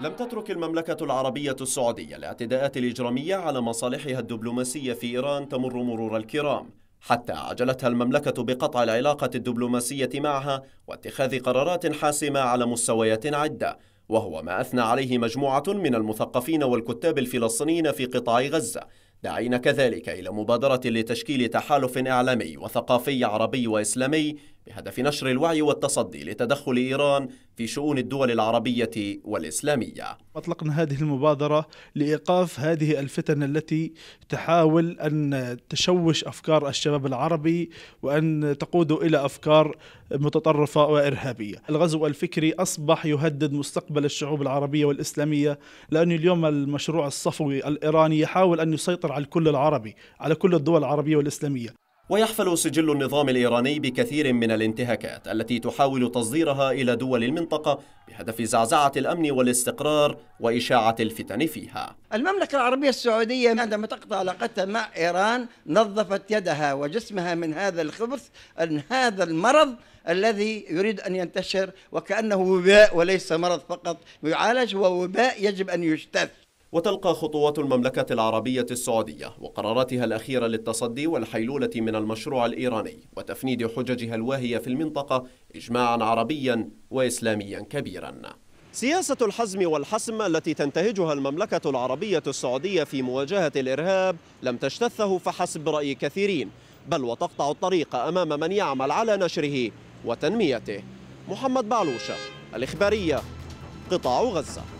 لم تترك المملكة العربية السعودية الاعتداءات الإجرامية على مصالحها الدبلوماسية في إيران تمر مرور الكرام حتى عجلتها المملكة بقطع العلاقة الدبلوماسية معها واتخاذ قرارات حاسمة على مستويات عدة وهو ما أثنى عليه مجموعة من المثقفين والكتاب الفلسطينيين في قطاع غزة داعين كذلك إلى مبادرة لتشكيل تحالف إعلامي وثقافي عربي وإسلامي بهدف نشر الوعي والتصدي لتدخل إيران في شؤون الدول العربية والإسلامية أطلقنا هذه المبادرة لإيقاف هذه الفتن التي تحاول أن تشوش أفكار الشباب العربي وأن تقود إلى أفكار متطرفة وإرهابية الغزو الفكري أصبح يهدد مستقبل الشعوب العربية والإسلامية لأن اليوم المشروع الصفوي الإيراني يحاول أن يسيطر على الكل العربي على كل الدول العربية والإسلامية ويحفل سجل النظام الإيراني بكثير من الانتهاكات التي تحاول تصديرها إلى دول المنطقة بهدف زعزعة الأمن والاستقرار وإشاعة الفتن فيها المملكة العربية السعودية عندما تقطع علاقتها مع إيران نظفت يدها وجسمها من هذا الخبث أن هذا المرض الذي يريد أن ينتشر وكأنه وباء وليس مرض فقط يعالج هو وباء يجب أن يجتث وتلقى خطوات المملكة العربية السعودية وقراراتها الأخيرة للتصدي والحيلولة من المشروع الإيراني وتفنيد حججها الواهية في المنطقة إجماعا عربيا وإسلاميا كبيرا سياسة الحزم والحسم التي تنتهجها المملكة العربية السعودية في مواجهة الإرهاب لم تجتثه فحسب رأي كثيرين بل وتقطع الطريق أمام من يعمل على نشره وتنميته محمد بعلوشة الإخبارية قطاع غزة